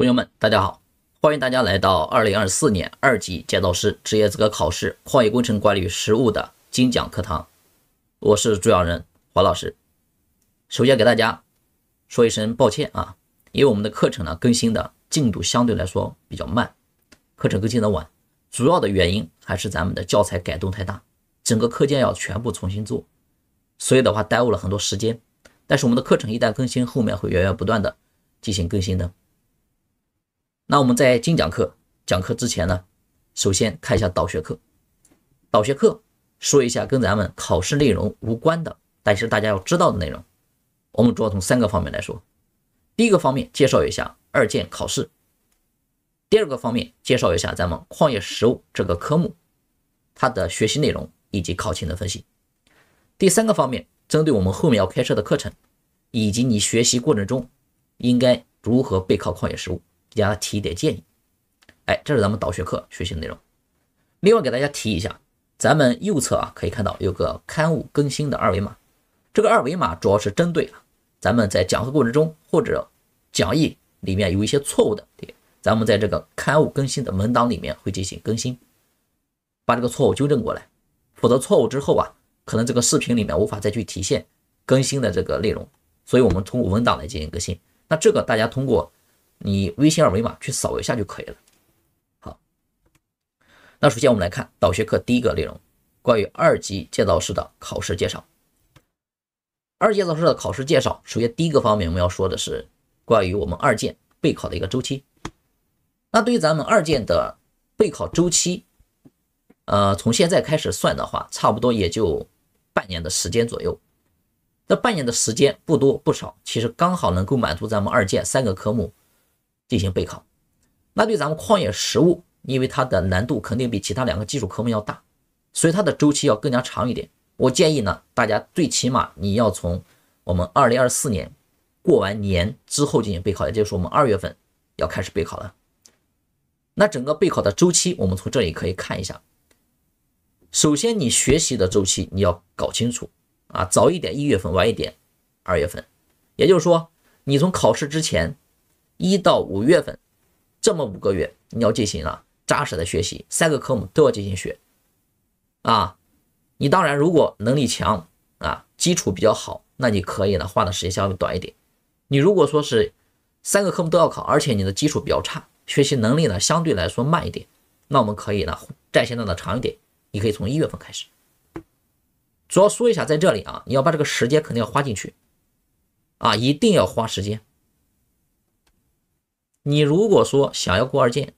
朋友们，大家好，欢迎大家来到2024年二级建造师职业资格考试矿业工程管理实务的精讲课堂。我是主讲人黄老师。首先给大家说一声抱歉啊，因为我们的课程呢更新的进度相对来说比较慢，课程更新的晚，主要的原因还是咱们的教材改动太大，整个课件要全部重新做，所以的话耽误了很多时间。但是我们的课程一旦更新，后面会源源不断的进行更新的。那我们在精讲课讲课之前呢，首先看一下导学课。导学课说一下跟咱们考试内容无关的，但是大家要知道的内容。我们主要从三个方面来说。第一个方面，介绍一下二建考试；第二个方面，介绍一下咱们矿业实务这个科目，它的学习内容以及考情的分析；第三个方面，针对我们后面要开设的课程，以及你学习过程中应该如何备考矿业实务。给大家提一点建议，哎，这是咱们导学课学习的内容。另外给大家提一下，咱们右侧啊可以看到有个刊物更新的二维码，这个二维码主要是针对咱们在讲课过程中或者讲义里面有一些错误的，对，咱们在这个刊物更新的文档里面会进行更新，把这个错误纠正过来。否则错误之后啊，可能这个视频里面无法再去体现更新的这个内容，所以我们通过文档来进行更新。那这个大家通过。你微信二维码去扫一下就可以了。好，那首先我们来看导学课第一个内容，关于二级建造师的考试介绍。二级建造师的考试介绍，首先第一个方面我们要说的是关于我们二建备考的一个周期。那对于咱们二建的备考周期，呃，从现在开始算的话，差不多也就半年的时间左右。那半年的时间不多不少，其实刚好能够满足咱们二建三个科目。进行备考，那对咱们矿业实务，因为它的难度肯定比其他两个基础科目要大，所以它的周期要更加长一点。我建议呢，大家最起码你要从我们二零二四年过完年之后进行备考，也就是我们二月份要开始备考了。那整个备考的周期，我们从这里可以看一下。首先，你学习的周期你要搞清楚啊，早一点一月份，晚一点二月份，也就是说，你从考试之前。一到五月份，这么五个月，你要进行啊扎实的学习，三个科目都要进行学，啊，你当然如果能力强啊，基础比较好，那你可以呢花的时间稍微短一点。你如果说是三个科目都要考，而且你的基础比较差，学习能力呢相对来说慢一点，那我们可以呢占线段的长一点，你可以从一月份开始。主要说一下在这里啊，你要把这个时间肯定要花进去，啊，一定要花时间。你如果说想要过二建，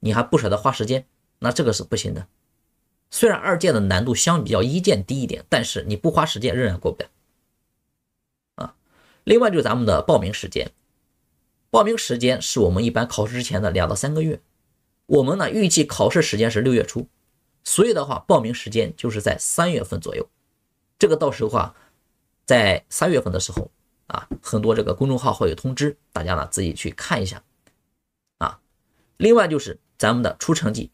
你还不舍得花时间，那这个是不行的。虽然二建的难度相比较一建低一点，但是你不花时间仍然过不了啊。另外就是咱们的报名时间，报名时间是我们一般考试之前的两到三个月。我们呢预计考试时间是六月初，所以的话报名时间就是在三月份左右。这个到时候啊，在三月份的时候。啊，很多这个公众号会有通知，大家呢自己去看一下。啊，另外就是咱们的出成绩，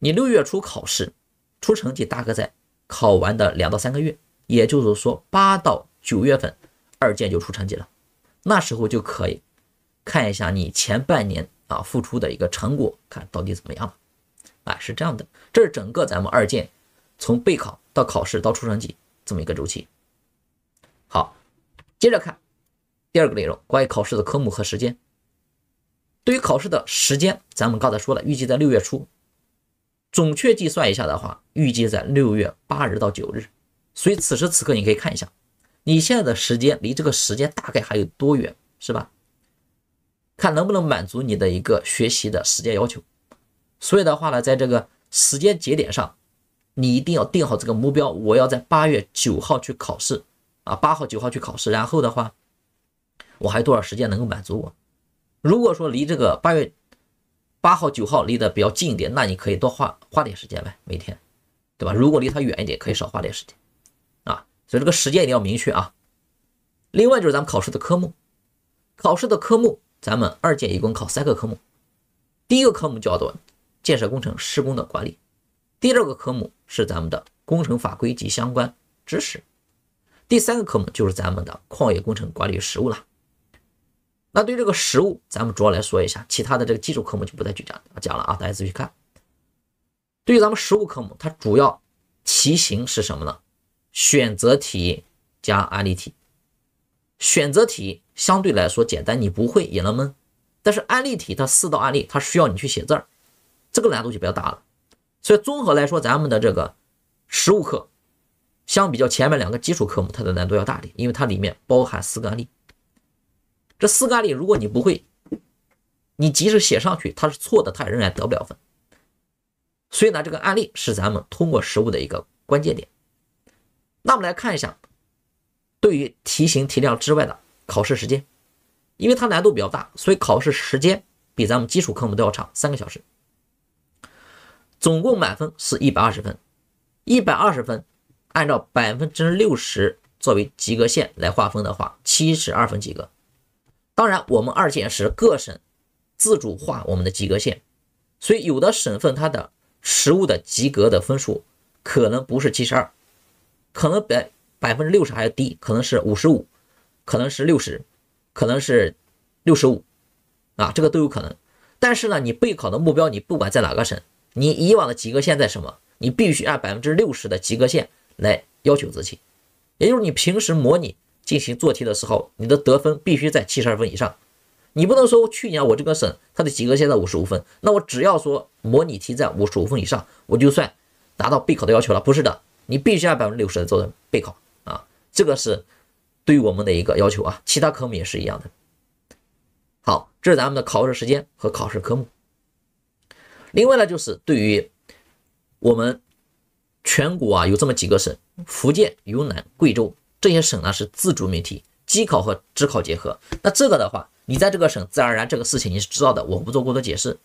你六月初考试，出成绩大概在考完的两到三个月，也就是说八到九月份二建就出成绩了，那时候就可以看一下你前半年啊付出的一个成果，看到底怎么样了。啊，是这样的，这是整个咱们二建从备考到考试到出成绩这么一个周期。好，接着看。第二个内容关于考试的科目和时间。对于考试的时间，咱们刚才说了，预计在六月初。准确计算一下的话，预计在六月八日到九日。所以此时此刻，你可以看一下，你现在的时间离这个时间大概还有多远，是吧？看能不能满足你的一个学习的时间要求。所以的话呢，在这个时间节点上，你一定要定好这个目标，我要在八月九号去考试啊，八号九号去考试。然后的话。我还有多少时间能够满足我？如果说离这个八月八号、九号离得比较近一点，那你可以多花花点时间呗，每天，对吧？如果离它远一点，可以少花点时间啊。所以这个时间一定要明确啊。另外就是咱们考试的科目，考试的科目，咱们二建一共考三个科目。第一个科目叫做《建设工程施工的管理》，第二个科目是咱们的《工程法规及相关知识》，第三个科目就是咱们的《矿业工程管理实务》了。那对这个实物，咱们主要来说一下，其他的这个基础科目就不再去讲讲了啊，大家自己看。对于咱们实物科目，它主要题型是什么呢？选择题加案例题。选择题相对来说简单，你不会也能蒙。但是案例题它四道案例，它需要你去写字儿，这个难度就比较大了。所以综合来说，咱们的这个实物课，相比较前面两个基础科目，它的难度要大点，因为它里面包含四个案例。这四个案例，如果你不会，你即使写上去，它是错的，它也仍然得不了分。所以呢，这个案例是咱们通过实物的一个关键点。那我们来看一下，对于题型题量之外的考试时间，因为它难度比较大，所以考试时间比咱们基础科目都要长三个小时。总共满分是一百二十分，一百二十分按照百分之六十作为及格线来划分的话，七十二分及格。当然，我们二建是各省自主划我们的及格线，所以有的省份它的实物的及格的分数可能不是七十二，可能百百分之六十还要低，可能是五十五，可能是六十，可能是六十五，啊，这个都有可能。但是呢，你备考的目标，你不管在哪个省，你以往的及格线在什么，你必须按百分之六十的及格线来要求自己，也就是你平时模拟。进行做题的时候，你的得分必须在七十二分以上。你不能说去年我这个省它的及格线在五十五分，那我只要说模拟题在五十五分以上，我就算达到备考的要求了。不是的，你必须按百分之六十做备考啊，这个是对于我们的一个要求啊。其他科目也是一样的。好，这是咱们的考试时间和考试科目。另外呢，就是对于我们全国啊，有这么几个省：福建、云南、贵州。这些省呢是自主命题，机考和纸考结合。那这个的话，你在这个省自然而然这个事情你是知道的，我不做过多解释。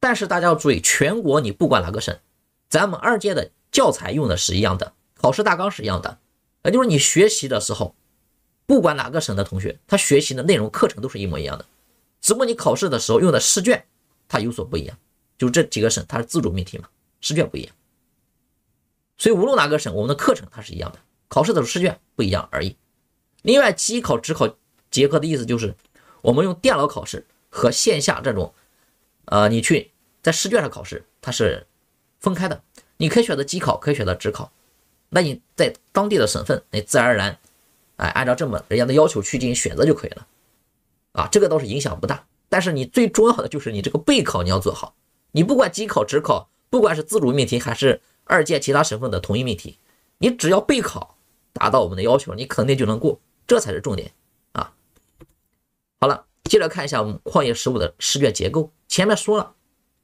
但是大家要注意，全国你不管哪个省，咱们二建的教材用的是一样的，考试大纲是一样的。也就是你学习的时候，不管哪个省的同学，他学习的内容课程都是一模一样的，只不过你考试的时候用的试卷它有所不一样。就这几个省它是自主命题嘛，试卷不一样。所以无论哪个省，我们的课程它是一样的。考试的试卷不一样而已。另外，机考只考结合的意思就是，我们用电脑考试和线下这种，呃，你去在试卷上考试，它是分开的。你可以选择机考，可以选择只考。那你在当地的省份，你自然而然，哎，按照这么人家的要求去进行选择就可以了。啊，这个倒是影响不大。但是你最重要的就是你这个备考你要做好。你不管机考、只考，不管是自主命题还是二建其他省份的统一命题，你只要备考。达到我们的要求，你肯定就能过，这才是重点啊！好了，接着看一下我们矿业实务的试卷结构。前面说了，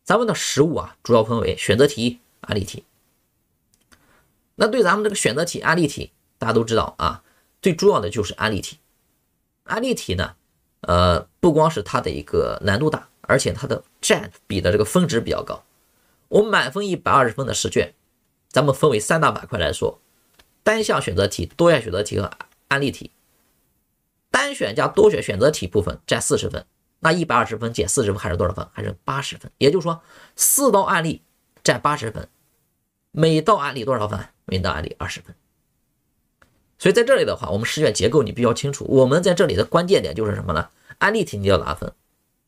咱们的实务啊，主要分为选择题、案例题。那对咱们这个选择题、案例题，大家都知道啊，最重要的就是案例题。案例题呢，呃，不光是它的一个难度大，而且它的占比的这个分值比较高。我满分一百二十分的试卷，咱们分为三大板块来说。单项选择题、多项选择题和案例题，单选加多选选择题部分占四十分，那一百二十分减四十分还是多少分？还是八十分。也就是说，四道案例占八十分，每道案例多少分？每道案例二十分。所以在这里的话，我们试卷结构你比较清楚。我们在这里的关键点就是什么呢？案例题你要拿分，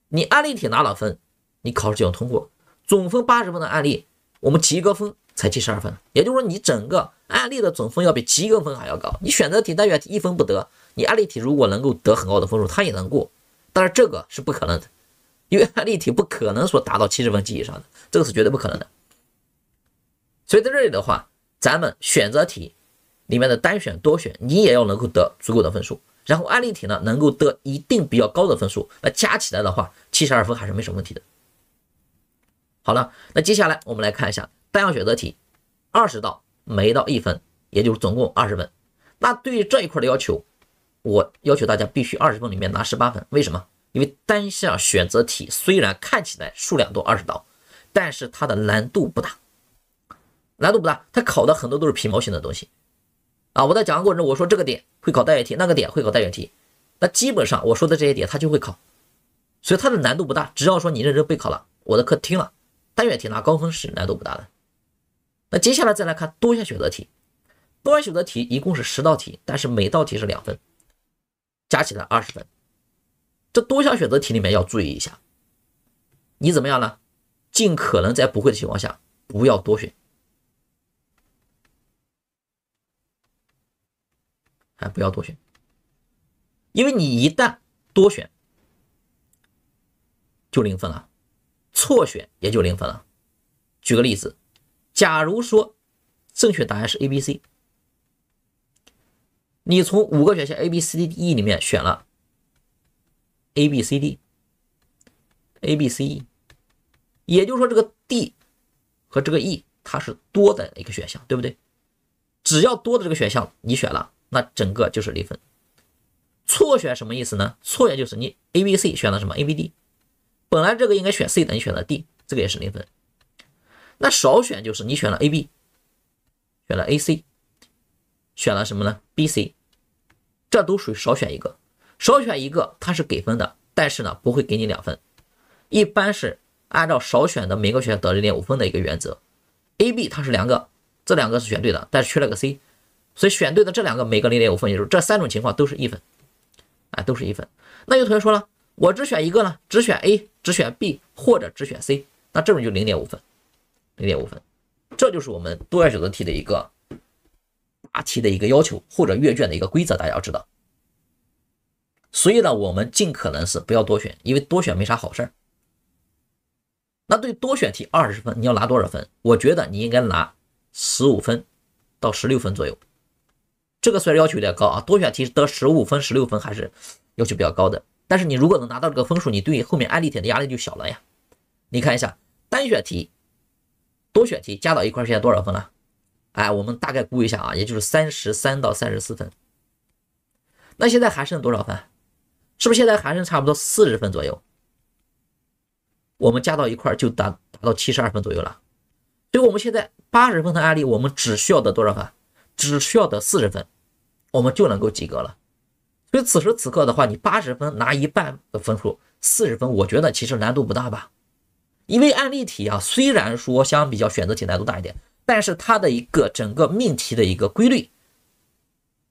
你案例题拿了分，你考试就能通过。总分八十分的案例，我们及格分。才七十二分，也就是说你整个案例的总分要比及格分还要高。你选择题、单选题一分不得，你案例题如果能够得很高的分数，它也能过。但是这个是不可能的，因为案例题不可能说达到七十分及以上的，这个是绝对不可能的。所以在这里的话，咱们选择题里面的单选、多选，你也要能够得足够的分数，然后案例题呢能够得一定比较高的分数，那加起来的话，七十二分还是没什么问题的。好了，那接下来我们来看一下。单项选择题二十道，每道一分，也就是总共二十分。那对于这一块的要求，我要求大家必须二十分里面拿十八分。为什么？因为单项选择题虽然看起来数量多二十道，但是它的难度不大，难度不大。它考的很多都是皮毛型的东西啊。我在讲的过程中，我说这个点会考单选题，那个点会考单选题，那基本上我说的这些点，它就会考，所以它的难度不大。只要说你认真备考了，我的课听了，单选题拿高分是难度不大的。那接下来再来看多项选择题，多项选择题一共是十道题，但是每道题是两分，加起来二十分。这多项选择题里面要注意一下，你怎么样呢？尽可能在不会的情况下不要多选，哎，不要多选，因为你一旦多选就零分了，错选也就零分了。举个例子。假如说正确答案是 A、B、C，你从五个选项 A、B、C、D、E 里面选了 A、B、C、D、A、B、C、E，也就是说这个 D 和这个 E 它是多的一个选项，对不对？只要多的这个选项你选了，那整个就是零分。错选什么意思呢？错选就是你 A、B、C 选了什么 A、B、D，本来这个应该选 C 的，你选了 D，这个也是零分。那少选就是你选了 A B，选了 A C，选了什么呢？B C，这都属于少选一个。少选一个它是给分的，但是呢不会给你两分，一般是按照少选的每个选项得零点五分的一个原则。A B 它是两个，这两个是选对的，但是缺了个 C，所以选对的这两个每个零点五分，也就是这三种情况都是一分，啊都是一分。那有同学说了，我只选一个呢，只选 A，只选 B 或者只选 C，那这种就零点五分。零点五分，这就是我们多选选择题的一个答题的一个要求或者阅卷的一个规则，大家要知道。所以呢，我们尽可能是不要多选，因为多选没啥好事儿。那对多选题二十分，你要拿多少分？我觉得你应该拿十五分到十六分左右。这个虽然要求有点高啊，多选题得十五分、十六分还是要求比较高的。但是你如果能拿到这个分数，你对后面案例题的压力就小了呀。你看一下单选题。多选题加到一块现在多少分了？哎，我们大概估一下啊，也就是三十三到三十四分。那现在还剩多少分？是不是现在还剩差不多四十分左右？我们加到一块就达达到七十二分左右了。所以我们现在八十分的案例，我们只需要得多少分？只需要得四十分，我们就能够及格了。所以此时此刻的话，你八十分拿一半的分数，四十分，我觉得其实难度不大吧。因为案例题啊，虽然说相比较选择题难度大一点，但是它的一个整个命题的一个规律，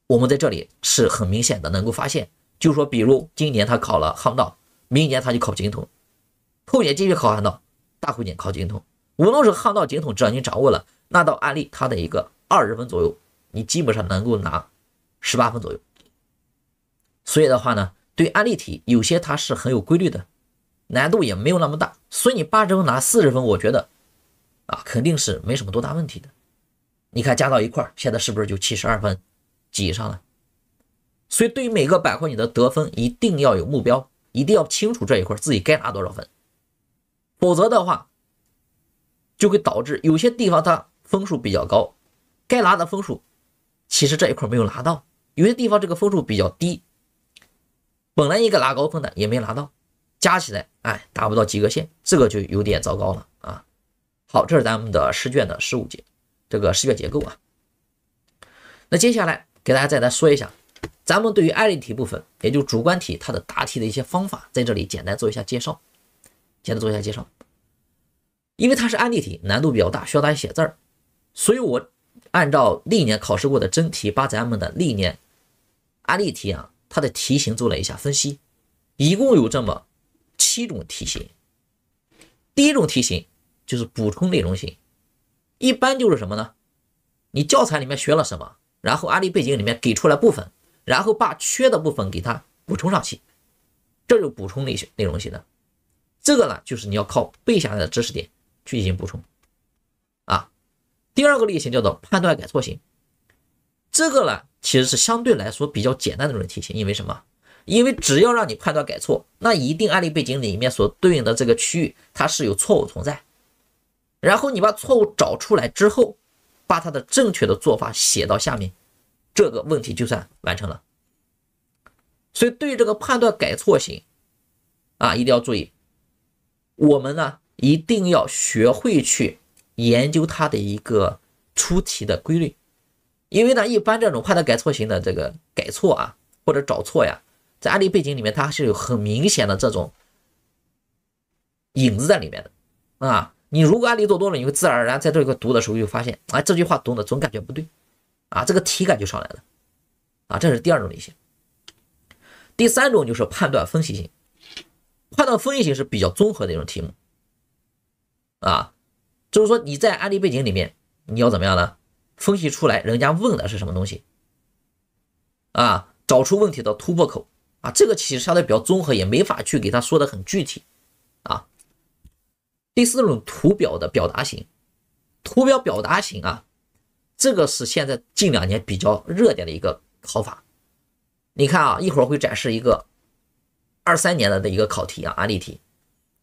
我们在这里是很明显的，能够发现。就说比如今年他考了航道，明年他就考井筒，后年继续考航道，大后年考井筒。无论是航道、井筒，只要你掌握了，那道案例它的一个二十分左右，你基本上能够拿十八分左右。所以的话呢，对案例题有些它是很有规律的，难度也没有那么大。所以你八分拿四十分，我觉得，啊，肯定是没什么多大问题的。你看加到一块现在是不是就七十二分，挤上了？所以对于每个板块，你的得分一定要有目标，一定要清楚这一块自己该拿多少分，否则的话，就会导致有些地方它分数比较高，该拿的分数，其实这一块没有拿到；有些地方这个分数比较低，本来一个拿高分的也没拿到。加起来，哎，达不到及格线，这个就有点糟糕了啊。好，这是咱们的试卷的十五节，这个试卷结构啊。那接下来给大家再来说一下，咱们对于案例题部分，也就主观题，它的答题的一些方法，在这里简单做一下介绍，简单做一下介绍。因为它是案例题，难度比较大，需要大家写字儿，所以我按照历年考试过的真题，把咱们的历年案例题啊，它的题型做了一下分析，一共有这么。七种题型，第一种题型就是补充内容型，一般就是什么呢？你教材里面学了什么，然后案例背景里面给出来部分，然后把缺的部分给它补充上去，这就补充那些内容型的。这个呢，就是你要靠背下来的知识点去进行补充啊。第二个类型叫做判断改错型，这个呢，其实是相对来说比较简单的这种题型，因为什么？因为只要让你判断改错，那一定案例背景里面所对应的这个区域它是有错误存在，然后你把错误找出来之后，把它的正确的做法写到下面，这个问题就算完成了。所以对于这个判断改错型啊，一定要注意，我们呢一定要学会去研究它的一个出题的规律，因为呢一般这种判断改错型的这个改错啊或者找错呀。在案例背景里面，它还是有很明显的这种影子在里面的啊。你如果案例做多了，你会自然而然在这个读的时候就发现啊，这句话读的总感觉不对啊，这个题感就上来了啊。这是第二种类型。第三种就是判断分析型，判断分析型是比较综合的一种题目啊，就是说你在案例背景里面你要怎么样呢？分析出来人家问的是什么东西啊？找出问题的突破口。啊，这个其实相对比较综合，也没法去给他说的很具体。啊，第四种图表的表达型，图表表达型啊，这个是现在近两年比较热点的一个考法。你看啊，一会儿会展示一个二三年的的一个考题啊，案例题，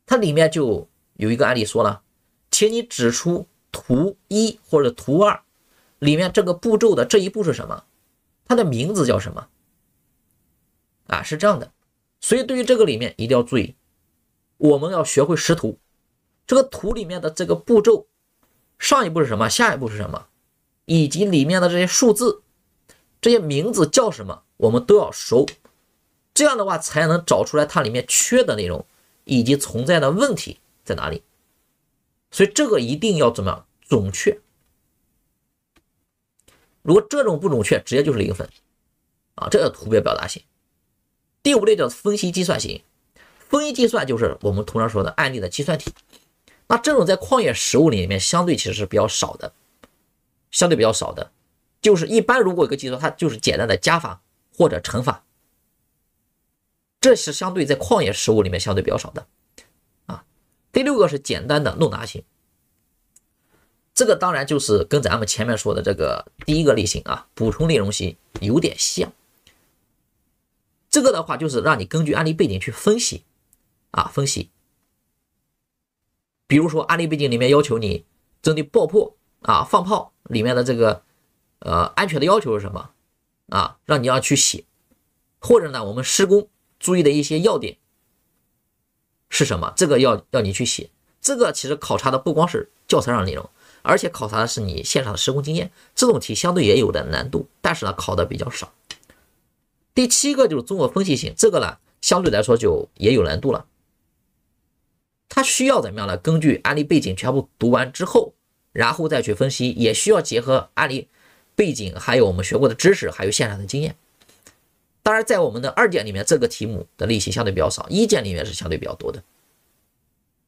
它里面就有一个案例说了，请你指出图一或者图二里面这个步骤的这一步是什么，它的名字叫什么？啊，是这样的，所以对于这个里面一定要注意，我们要学会识图，这个图里面的这个步骤，上一步是什么，下一步是什么，以及里面的这些数字，这些名字叫什么，我们都要熟，这样的话才能找出来它里面缺的内容，以及存在的问题在哪里。所以这个一定要怎么样准确，如果这种不准确，直接就是零分，啊，这个图表表达性。第五类叫分析计算型，分析计算就是我们通常说的案例的计算题。那这种在矿业实务里面相对其实是比较少的，相对比较少的，就是一般如果一个计算，它就是简单的加法或者乘法，这是相对在矿业实务里面相对比较少的。啊，第六个是简单的弄拿型，这个当然就是跟咱们前面说的这个第一个类型啊，补充内容型有点像。这个的话就是让你根据案例背景去分析啊，分析。比如说案例背景里面要求你针对爆破啊、放炮里面的这个呃安全的要求是什么啊，让你要去写。或者呢，我们施工注意的一些要点是什么？这个要要你去写。这个其实考察的不光是教材上的内容，而且考察的是你现场的施工经验。这种题相对也有的难度，但是呢，考的比较少。第七个就是综合分析型，这个呢相对来说就也有难度了。它需要怎么样呢？根据案例背景全部读完之后，然后再去分析，也需要结合案例背景，还有我们学过的知识，还有现场的经验。当然，在我们的二建里面，这个题目的类型相对比较少，一建里面是相对比较多的。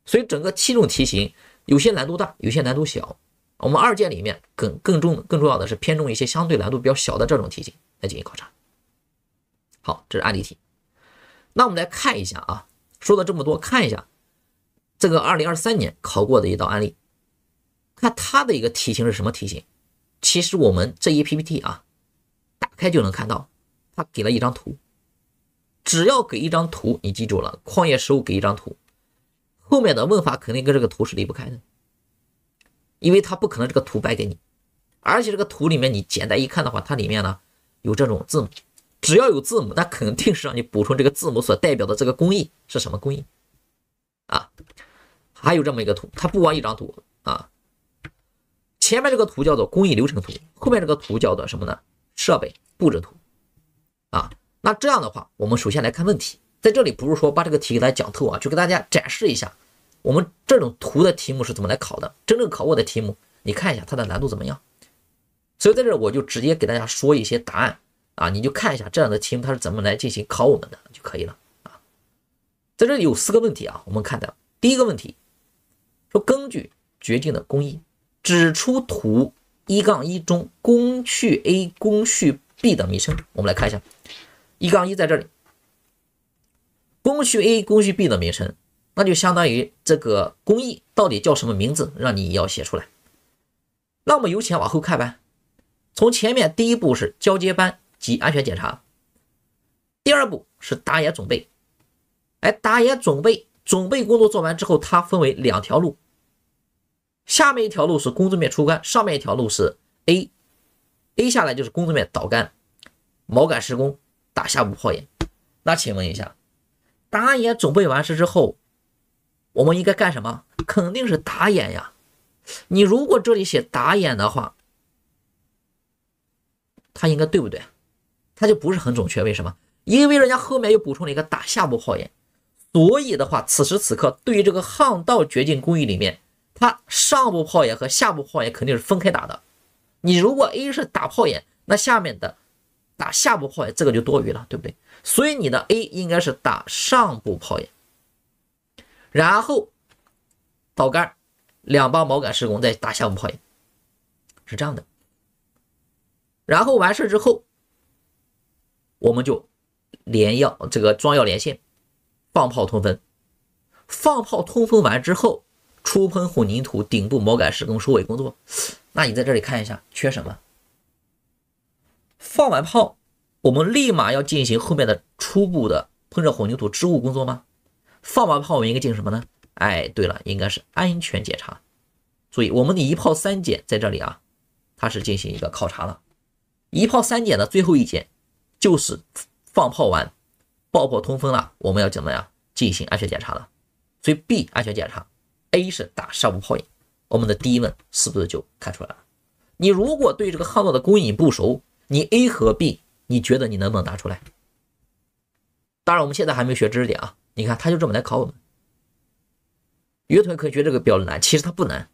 所以整个七种题型，有些难度大，有些难度小。我们二建里面更更重、更重要的是偏重一些相对难度比较小的这种题型来进行考察。好，这是案例题。那我们来看一下啊，说了这么多，看一下这个二零二三年考过的一道案例，看它的一个题型是什么题型。其实我们这一 PPT 啊，打开就能看到，它给了一张图。只要给一张图，你记住了，矿业实务给一张图，后面的问法肯定跟这个图是离不开的，因为它不可能这个图白给你，而且这个图里面你简单一看的话，它里面呢有这种字母。只要有字母，那肯定是让你补充这个字母所代表的这个工艺是什么工艺啊？还有这么一个图，它不光一张图啊。前面这个图叫做工艺流程图，后面这个图叫做什么呢？设备布置图啊。那这样的话，我们首先来看问题，在这里不是说把这个题给大家讲透啊，就给大家展示一下我们这种图的题目是怎么来考的。真正考过的题目，你看一下它的难度怎么样。所以在这儿我就直接给大家说一些答案。啊，你就看一下这样的题目它是怎么来进行考我们的就可以了啊。在这里有四个问题啊，我们看到第一个问题说，根据决定的工艺，指出图一杠一中工序 A、工序 B 的名称。我们来看一下，一杠一在这里，工序 A、工序 B 的名称，那就相当于这个工艺到底叫什么名字，让你要写出来。那么由前往后看呗，从前面第一步是交接班。及安全检查。第二步是打野准备，哎，打野准备准备工作做完之后，它分为两条路。下面一条路是工作面出杆，上面一条路是 A，A 下来就是工作面倒杆、锚杆施工、打下部炮眼。那请问一下，打野准备完事之后，我们应该干什么？肯定是打眼呀。你如果这里写打眼的话，它应该对不对？它就不是很准确，为什么？因为人家后面又补充了一个打下部炮眼，所以的话，此时此刻对于这个巷道掘进工艺里面，它上部炮眼和下部炮眼肯定是分开打的。你如果 A 是打炮眼，那下面的打下部炮眼这个就多余了，对不对？所以你的 A 应该是打上部炮眼，然后导杆两帮锚杆施工再打下部炮眼，是这样的。然后完事之后。我们就连要这个装药连线，放炮通风，放炮通风完之后，初喷混凝土顶部锚改施工收尾工作。那你在这里看一下，缺什么？放完炮，我们立马要进行后面的初步的喷射混凝土支护工作吗？放完炮，我们应该进行什么呢？哎，对了，应该是安全检查。注意，我们的“一炮三检”在这里啊，它是进行一个考察的，“一炮三检”的最后一检。就是放炮完，爆破通风了，我们要怎么样进行安全检查了。所以 B 安全检查，A 是打砂布炮眼。我们的第一问是不是就看出来了？你如果对这个巷道的工艺不熟，你 A 和 B，你觉得你能不能答出来？当然我们现在还没学知识点啊。你看他就这么来考我们。有的同学觉得这个比较难，其实它不难。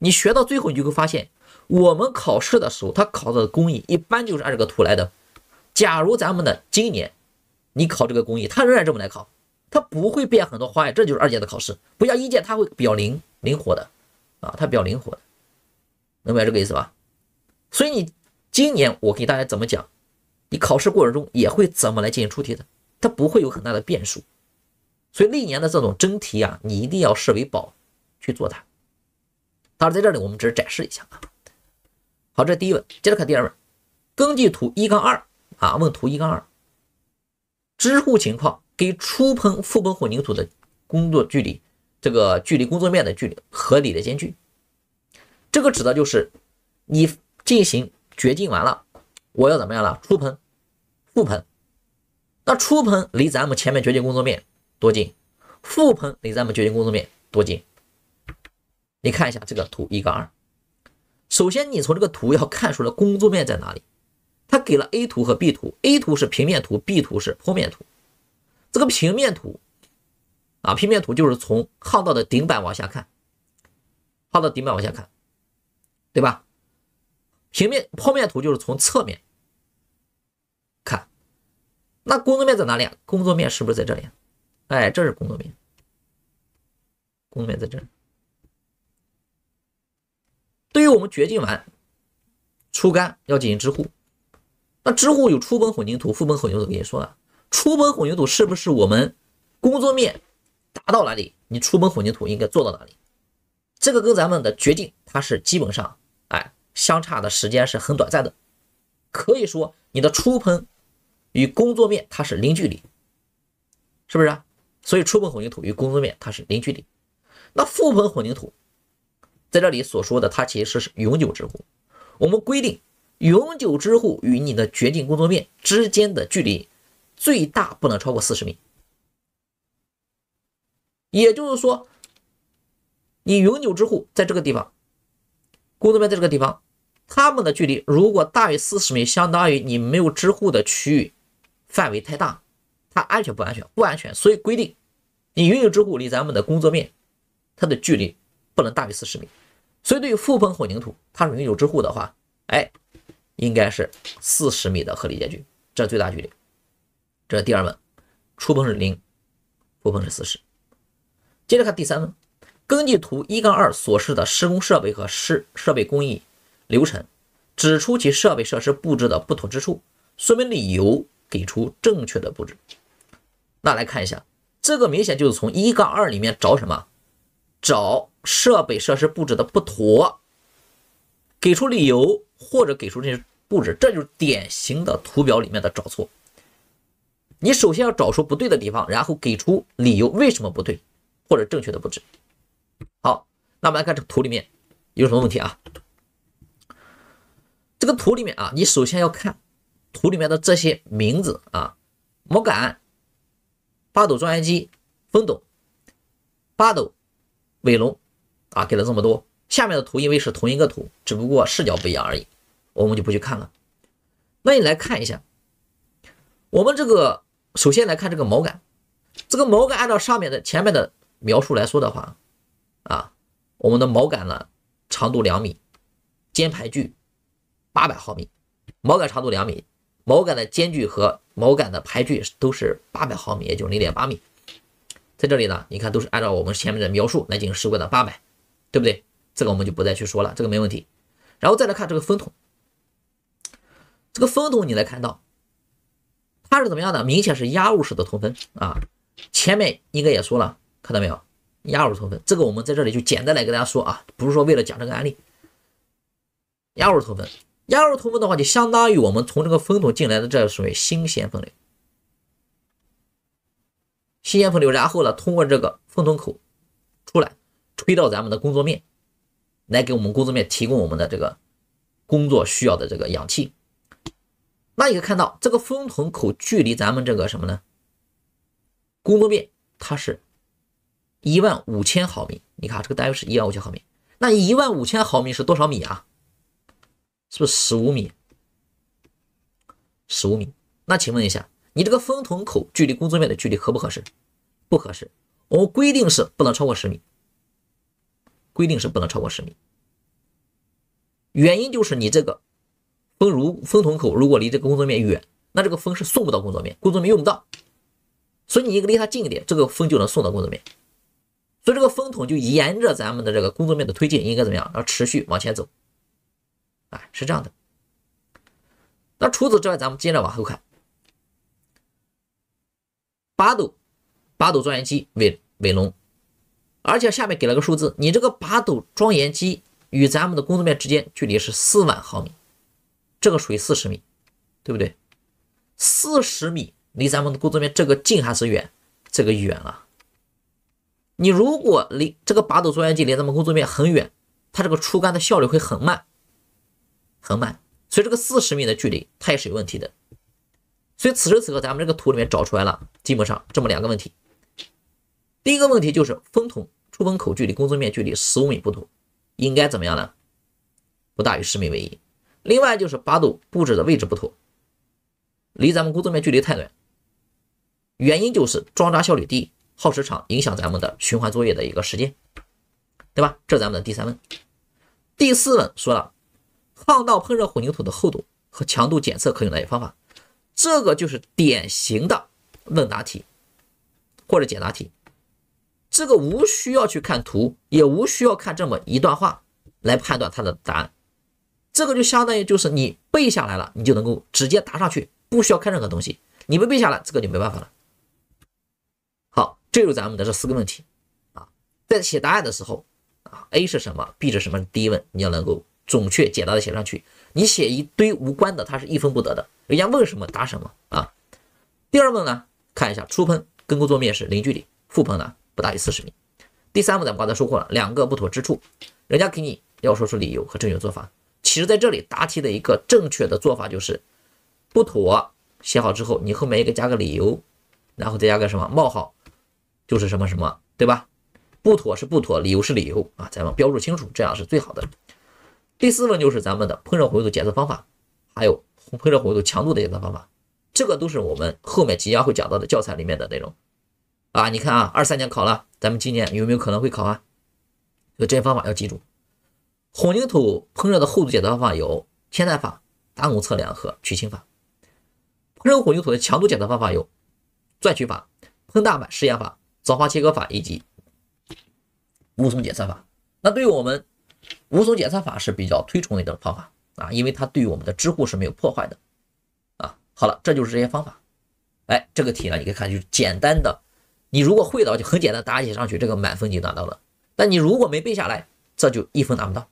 你学到最后，你就会发现，我们考试的时候，它考的工艺一般就是按这个图来的。假如咱们的今年你考这个工艺，它仍然这么来考，它不会变很多花样，这就是二建的考试，不像一建，它会比较灵灵活的，啊，它比较灵活，明白这个意思吧？所以你今年我给大家怎么讲，你考试过程中也会怎么来进行出题的，它不会有很大的变数。所以历年的这种真题啊，你一定要视为宝去做它。当然，在这里我们只是展示一下啊。好，这第一问，接着看第二问。根据图一杠二。啊，问图一杠二，支护情况跟初喷、复喷混凝土的工作距离，这个距离工作面的距离，合理的间距，这个指的就是你进行掘进完了，我要怎么样了？初喷、复喷，那初喷离咱们前面掘进工作面多近？复喷离咱们掘进工作面多近？你看一下这个图一杠二，首先你从这个图要看出来工作面在哪里。它给了 A 图和 B 图，A 图是平面图，B 图是剖面图。这个平面图啊，平面图就是从巷道的顶板往下看，巷道顶板往下看，对吧？平面剖面图就是从侧面看。那工作面在哪里？工作面是不是在这里？哎，这是工作面，工作面在这对于我们掘进完出干要进行支护。那之后有初喷混凝土、副喷混凝土，跟你说啊，初喷混凝土是不是我们工作面达到哪里，你初喷混凝土应该做到哪里？这个跟咱们的决定它是基本上，哎，相差的时间是很短暂的，可以说你的初喷与工作面它是零距离，是不是？啊？所以初喷混凝土与工作面它是零距离。那复喷混凝土在这里所说的，它其实是永久支物。我们规定。永久支护与你的掘进工作面之间的距离最大不能超过四十米。也就是说，你永久支户在这个地方，工作面在这个地方，他们的距离如果大于四十米，相当于你没有支护的区域范围太大，它安全不安全？不安全。所以规定，你永久支户离咱们的工作面它的距离不能大于四十米。所以对于覆喷混凝土，它是永久支户的话，哎。应该是四十米的合理间距，这是最大距离。这是第二问，触碰是零，不碰是四十。接着看第三问，根据图一杠二所示的施工设备和施设备工艺流程，指出其设备设施布置的不妥之处，说明理由，给出正确的布置。那来看一下，这个明显就是从一杠二里面找什么？找设备设施布置的不妥，给出理由或者给出这些。布置，这就是典型的图表里面的找错。你首先要找出不对的地方，然后给出理由为什么不对，或者正确的布置。好，那我们来看这个图里面有什么问题啊？这个图里面啊，你首先要看图里面的这些名字啊，摩感八斗钻机、风斗八斗伟龙啊，给了这么多。下面的图因为是同一个图，只不过视角不一样而已。我们就不去看了。那你来看一下，我们这个首先来看这个锚杆，这个锚杆按照上面的前面的描述来说的话，啊，我们的锚杆呢，长度两米，间排距八百毫米。锚杆长度两米，锚杆的间距和锚杆的排距都是八百毫米，也就是零点八米。在这里呢，你看都是按照我们前面的描述来进行施工的八百，对不对？这个我们就不再去说了，这个没问题。然后再来看这个风筒。这个风筒你来看到，它是怎么样的？明显是压入式的通风啊！前面应该也说了，看到没有？压入通风。这个我们在这里就简单来给大家说啊，不是说为了讲这个案例。压入通风，压入通风的话，就相当于我们从这个风筒进来的这属于新鲜风流，新鲜风流，然后呢，通过这个风筒口出来，吹到咱们的工作面，来给我们工作面提供我们的这个工作需要的这个氧气。那你可以看到，这个风筒口距离咱们这个什么呢？工作面，它是一万五千毫米。你看，这个单位是一万五千毫米。那一万五千毫米是多少米啊？是不是十五米？十五米？那请问一下，你这个风筒口距离工作面的距离合不合适？不合适。我们规定是不能超过十米。规定是不能超过十米。原因就是你这个。风如风筒口，如果离这个工作面远，那这个风是送不到工作面，工作面用不到，所以你应该离它近一点，这个风就能送到工作面。所以这个风筒就沿着咱们的这个工作面的推进，应该怎么样？要持续往前走，啊，是这样的。那除此之外，咱们接着往后看，八斗八斗装岩机尾尾龙，而且下面给了个数字，你这个八斗装岩机与咱们的工作面之间距离是四万毫米。这个属于四十米，对不对？四十米离咱们的工作面这个近还是远？这个远了。你如果离这个拔斗钻机离咱们工作面很远，它这个出杆的效率会很慢，很慢。所以这个四十米的距离它也是有问题的。所以此时此刻咱们这个图里面找出来了，基本上这么两个问题。第一个问题就是风筒出风口距离工作面距离十五米不同，应该怎么样呢？不大于十米为宜。另外就是八度布置的位置不妥，离咱们工作面距离太远。原因就是装扎效率低、耗时长，影响咱们的循环作业的一个时间，对吧？这咱们的第三问。第四问说了，巷道喷射混凝土的厚度和强度检测可用哪些方法？这个就是典型的问答题或者简答题。这个无需要去看图，也无需要看这么一段话来判断它的答案。这个就相当于就是你背下来了，你就能够直接答上去，不需要看任何东西。你不背下来，这个就没办法了。好，这就是咱们的这四个问题啊。在写答案的时候啊，A 是什么，B 是什么，第一问你要能够准确、简单的写上去。你写一堆无关的，它是一分不得的。人家问什么答什么啊。第二问呢，看一下初喷跟工作面是零距离，复喷呢不大于四十米。第三步，咱们刚才说过了，两个不妥之处，人家给你要说出理由和正确做法。其实，在这里答题的一个正确的做法就是，不妥写好之后，你后面一个加个理由，然后再加个什么冒号，就是什么什么，对吧？不妥是不妥，理由是理由啊，咱们标注清楚，这样是最好的。第四问就是咱们的烹饪火度检测方法，还有烹饪火度强度的检测方法，这个都是我们后面即将会讲到的教材里面的内容。啊，你看啊，二三年考了，咱们今年有没有可能会考啊？所以这些方法要记住。混凝土喷射的厚度检测方法有钎探法、打孔测量和取芯法。喷射混凝土的强度检测方法有钻取法、喷大板试验法、凿花切割法以及无损检测法。那对于我们无损检测法是比较推崇的一种方法啊，因为它对于我们的支护是没有破坏的啊。好了，这就是这些方法。哎，这个题呢，你可以看，就简单的，你如果会话就很简单，答写上去这个满分就拿到了。但你如果没背下来，这就一分拿不到。